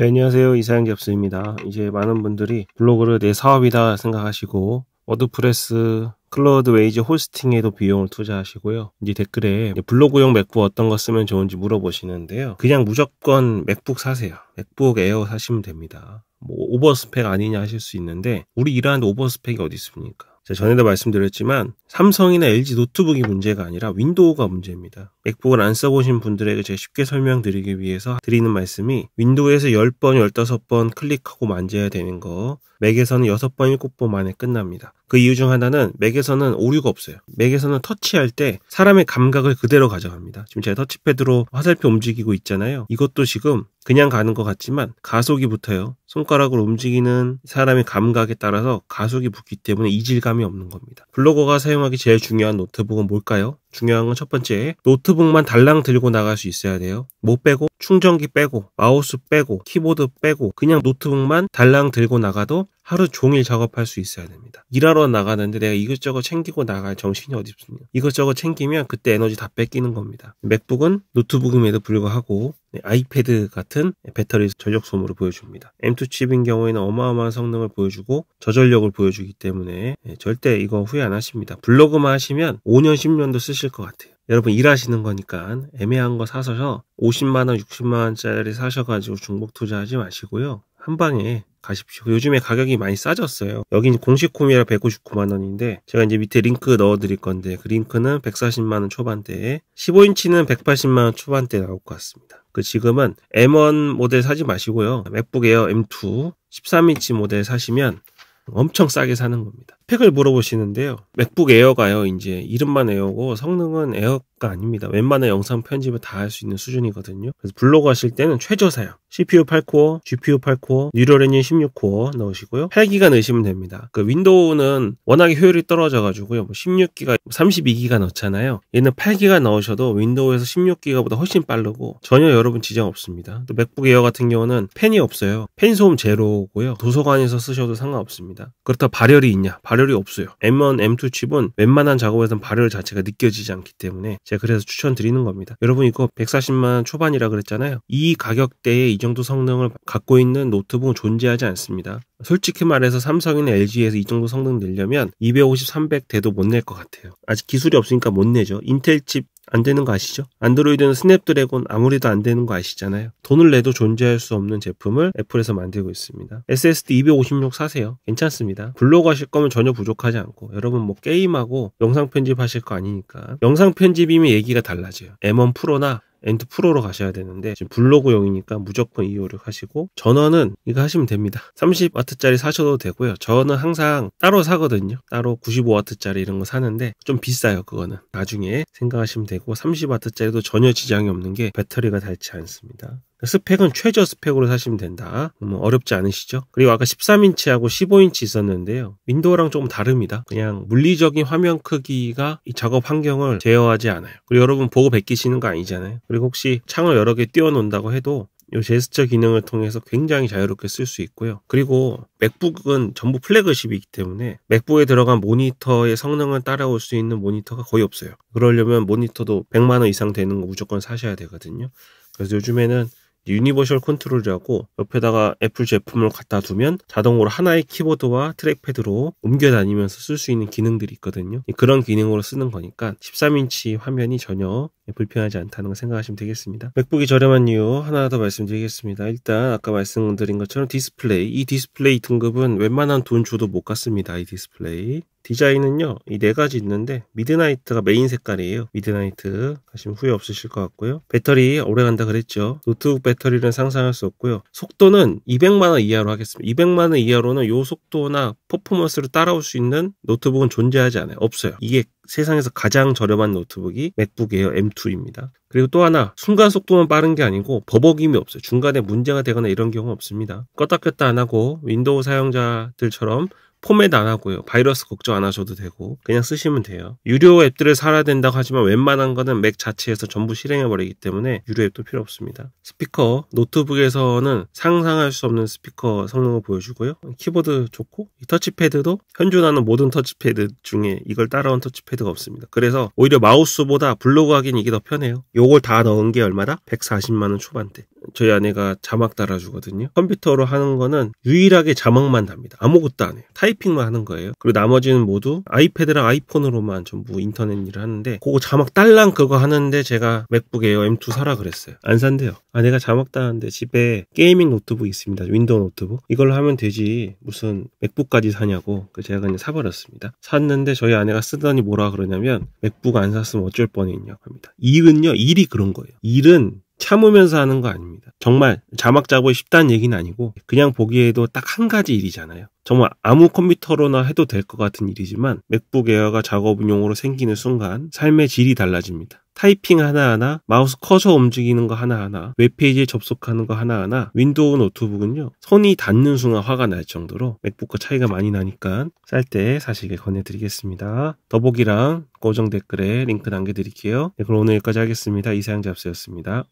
네, 안녕하세요. 이상현 잡스입니다. 이제 많은 분들이 블로그를 내 사업이다 생각하시고 워드프레스 클라우드 웨이즈 호스팅에도 비용을 투자하시고요. 이제 댓글에 블로그용 맥북 어떤 거 쓰면 좋은지 물어보시는데요. 그냥 무조건 맥북 사세요. 맥북 에어 사시면 됩니다. 뭐 오버스펙 아니냐 하실 수 있는데 우리 이러한 오버스펙이 어디 있습니까? 전에도 말씀드렸지만 삼성이나 LG 노트북이 문제가 아니라 윈도우가 문제입니다. 맥북을 안 써보신 분들에게 제 쉽게 설명드리기 위해서 드리는 말씀이 윈도우에서 10번, 15번 클릭하고 만져야 되는 거 맥에서는 6번, 7번 만에 끝납니다. 그 이유 중 하나는 맥에서는 오류가 없어요. 맥에서는 터치할 때 사람의 감각을 그대로 가져갑니다. 지금 제가 터치패드로 화살표 움직이고 있잖아요. 이것도 지금 그냥 가는 것 같지만 가속이 붙어요. 손가락을 움직이는 사람의 감각에 따라서 가속이 붙기 때문에 이질감이 없는 겁니다. 블로거가 사용하기 제일 중요한 노트북은 뭘까요? 중요한 건 첫 번째 노트북만 달랑 들고 나갈 수 있어야 돼요. 못 빼고 충전기 빼고 마우스 빼고 키보드 빼고 그냥 노트북만 달랑 들고 나가도 하루 종일 작업할 수 있어야 됩니다. 일하러 나가는데 내가 이것저것 챙기고 나갈 정신이 어디 있습니까? 이것저것 챙기면 그때 에너지 다 뺏기는 겁니다. 맥북은 노트북임에도 불구하고 네, 아이패드 같은 배터리 전력 소모를 보여줍니다. M2 칩인 경우에는 어마어마한 성능을 보여주고 저전력을 보여주기 때문에 네, 절대 이거 후회 안 하십니다. 블로그만 하시면 5년 10년도 쓰실 것 같아요. 여러분 일하시는 거니까 애매한 거 사서서 50만 원, 60만 원짜리 사셔가지고 중복 투자하지 마시고요. 한 방에 가십시오. 요즘에 가격이 많이 싸졌어요. 여기 공식 코미라1 5 9만 원인데 제가 이제 밑에 링크 넣어드릴 건데 그 링크는 140만 원 초반대에 15인치는 180만 원 초반대 나올 것 같습니다. 그 지금은 M1 모델 사지 마시고요. 맥북 에어 M2 13인치 모델 사시면 엄청 싸게 사는 겁니다. 스펙을 물어보시는데요. 맥북 에어가요. 이제 이름만 에어고 성능은 에어가 아닙니다. 웬만한 영상 편집을 다 할 수 있는 수준이거든요. 그래서 블로그 하실 때는 최저사양. CPU 8코어, GPU 8코어, 뉴럴 엔진 16코어 넣으시고요. 8기가 넣으시면 됩니다. 그 윈도우는 워낙에 효율이 떨어져가지고요. 뭐 16기가, 32기가 뭐 넣잖아요. 얘는 8기가 넣으셔도 윈도우에서 16기가보다 훨씬 빠르고 전혀 여러분 지장 없습니다. 또 맥북 에어 같은 경우는 펜이 없어요. 펜 소음 제로고요. 도서관에서 쓰셔도 상관없습니다. 그렇다 발열이 있냐? 발열 발열이 없어요. M1, M2 칩은 웬만한 작업에선 발열 자체가 느껴지지 않기 때문에 제가 그래서 추천드리는 겁니다. 여러분 이거 140만 초반이라 그랬잖아요. 이 가격대에 이 정도 성능을 갖고 있는 노트북은 존재하지 않습니다. 솔직히 말해서 삼성이나 LG에서 이 정도 성능 내려면 250, 300 대도 못 낼 것 같아요. 아직 기술이 없으니까 못 내죠. 인텔 칩 안 되는 거 아시죠? 안드로이드는 스냅드래곤 아무래도 안 되는 거 아시잖아요. 돈을 내도 존재할 수 없는 제품을 애플에서 만들고 있습니다. SSD 256 사세요. 괜찮습니다. 블로그 하실 거면 전혀 부족하지 않고 여러분 뭐 게임하고 영상 편집 하실 거 아니니까 영상 편집이면 얘기가 달라져요. M1 프로나 엔트 프로로 가셔야 되는데 지금 블로그용이니까 무조건 이5 6 하시고 전원은 이거 하시면 됩니다. 3 0와트짜리 사셔도 되고요. 저는 항상 따로 사거든요. 따로 9 5와트짜리 이런 거 사는데 좀 비싸요. 그거는 나중에 생각하시면 되고 3 0와트짜리도 전혀 지장이 없는 게 배터리가 닳지 않습니다. 스펙은 최저 스펙으로 사시면 된다. 뭐 어렵지 않으시죠? 그리고 아까 13인치하고 15인치 있었는데요. 윈도우랑 조금 다릅니다. 그냥 물리적인 화면 크기가 이 작업 환경을 제어하지 않아요. 그리고 여러분 보고 베끼시는 거 아니잖아요. 그리고 혹시 창을 여러 개 띄워놓는다고 해도 이 제스처 기능을 통해서 굉장히 자유롭게 쓸 수 있고요. 그리고 맥북은 전부 플래그십이기 때문에 맥북에 들어간 모니터의 성능을 따라올 수 있는 모니터가 거의 없어요. 그러려면 모니터도 100만 원 이상 되는 거 무조건 사셔야 되거든요. 그래서 요즘에는 유니버셜 컨트롤이라고 옆에다가 애플 제품을 갖다 두면 자동으로 하나의 키보드와 트랙패드로 옮겨 다니면서 쓸 수 있는 기능들이 있거든요. 그런 기능으로 쓰는 거니까 13인치 화면이 전혀 예, 불편하지 않다는 걸 생각하시면 되겠습니다. 맥북이 저렴한 이유 하나 더 말씀드리겠습니다. 일단 아까 말씀드린 것처럼 디스플레이 이 디스플레이 등급은 웬만한 돈 줘도 못 갔습니다. 이 디스플레이 디자인은요 이 네 가지 있는데 미드나이트가 메인 색깔이에요 미드나이트 하시면 후회 없으실 것 같고요 배터리 오래간다 그랬죠 노트북 배터리는 상상할 수 없고요 속도는 200만원 이하로 하겠습니다 200만원 이하로는 요 속도나 퍼포먼스를 따라올 수 있는 노트북은 존재하지 않아요 없어요 이게 세상에서 가장 저렴한 노트북이 맥북 에어 M2입니다. 그리고 또 하나 순간 속도만 빠른 게 아니고 버벅임이 없어요. 중간에 문제가 되거나 이런 경우 없습니다. 껐다 켰다 안 하고 윈도우 사용자들처럼 포맷 안 하고요. 바이러스 걱정 안 하셔도 되고 그냥 쓰시면 돼요. 유료 앱들을 사야 된다고 하지만 웬만한 거는 맥 자체에서 전부 실행해버리기 때문에 유료 앱도 필요 없습니다. 스피커 노트북에서는 상상할 수 없는 스피커 성능을 보여주고요. 키보드 좋고 이 터치패드도 현존하는 모든 터치패드 중에 이걸 따라온 터치패드가 없습니다. 그래서 오히려 마우스보다 블로그 하긴 이게 더 편해요. 요걸 다 넣은 게 얼마다? 140만원 초반대. 저희 아내가 자막 달아주거든요. 컴퓨터로 하는 거는 유일하게 자막만 답니다. 아무것도 안 해요. 타이핑만 하는 거예요. 그리고 나머지는 모두 아이패드랑 아이폰으로만 전부 인터넷 일을 하는데 그거 자막 딸랑 그거 하는데 제가 맥북 에어 M2 사라 그랬어요. 안 산대요. 아내가 자막 따는데 집에 게이밍 노트북 있습니다. 윈도우 노트북. 이걸 하면 되지 무슨 맥북까지 사냐고 그래서 제가 그냥 사버렸습니다. 샀는데 저희 아내가 쓰더니 뭐라 그러냐면 맥북 안 샀으면 어쩔 뻔했냐고 합니다. 일은요. 일이 그런 거예요. 일은 참으면서 하는 거 아닙니다. 정말 자막 작업이 쉽다는 얘기는 아니고 그냥 보기에도 딱 한 가지 일이잖아요. 정말 아무 컴퓨터로나 해도 될 것 같은 일이지만 맥북 에어가 작업용으로 생기는 순간 삶의 질이 달라집니다. 타이핑 하나하나, 마우스 커서 움직이는 거 하나하나, 웹페이지에 접속하는 거 하나하나, 윈도우 노트북은요, 손이 닿는 순간 화가 날 정도로 맥북과 차이가 많이 나니까 쌀 때 사시길 권해드리겠습니다. 더보기랑 고정 댓글에 링크 남겨드릴게요. 네, 그럼 오늘 여기까지 하겠습니다. 이상 잡스였습니다.